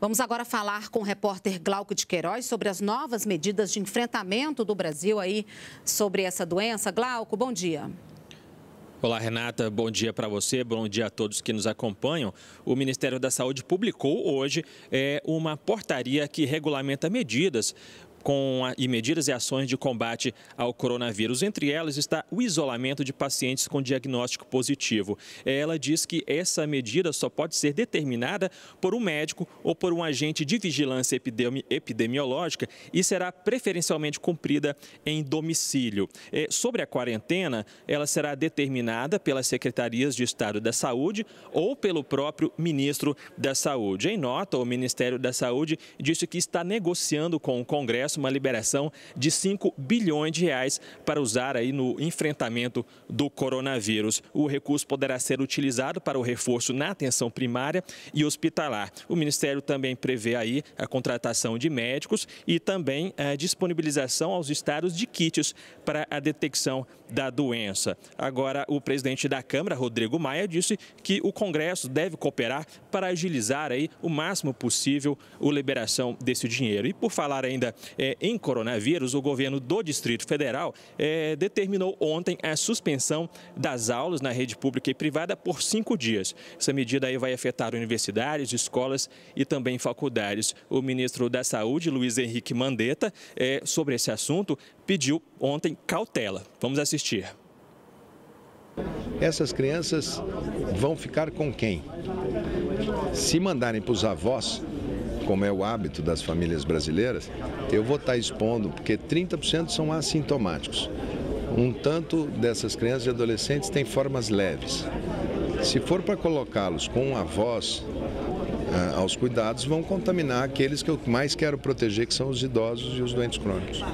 Vamos agora falar com o repórter Glauco de Queiroz sobre as novas medidas de enfrentamento do Brasil aí sobre essa doença. Glauco, bom dia. Olá, Renata. Bom dia para você, bom dia a todos que nos acompanham. O Ministério da Saúde publicou hoje é, uma portaria que regulamenta medidas com a, e medidas e ações de combate ao coronavírus. Entre elas está o isolamento de pacientes com diagnóstico positivo. Ela diz que essa medida só pode ser determinada por um médico ou por um agente de vigilância epidemi, epidemiológica e será preferencialmente cumprida em domicílio. É, sobre a quarentena, ela será determinada pelas secretarias de Estado da Saúde ou pelo próprio ministro da Saúde. Em nota, o Ministério da Saúde disse que está negociando com o Congresso Congresso uma liberação de 5 bilhões de reais para usar aí no enfrentamento do coronavírus. O recurso poderá ser utilizado para o reforço na atenção primária e hospitalar. O Ministério também prevê aí a contratação de médicos e também a eh, disponibilização aos estados de kits para a detecção da doença. Agora, o presidente da Câmara, Rodrigo Maia, disse que o Congresso deve cooperar para agilizar aí o máximo possível a liberação desse dinheiro. E por falar ainda é, em coronavírus, o governo do Distrito Federal é, determinou ontem a suspensão das aulas na rede pública e privada por cinco dias. Essa medida aí vai afetar universidades, escolas e também faculdades. O ministro da Saúde, Luiz Henrique Mandetta, é, sobre esse assunto, pediu ontem cautela. Vamos assistir. Essas crianças vão ficar com quem? Se mandarem para os avós, como é o hábito das famílias brasileiras, eu vou estar tá expondo, porque 30% são assintomáticos. Um tanto dessas crianças e adolescentes têm formas leves. Se for para colocá-los com a voz ah, aos cuidados, vão contaminar aqueles que eu mais quero proteger, que são os idosos e os doentes crônicos.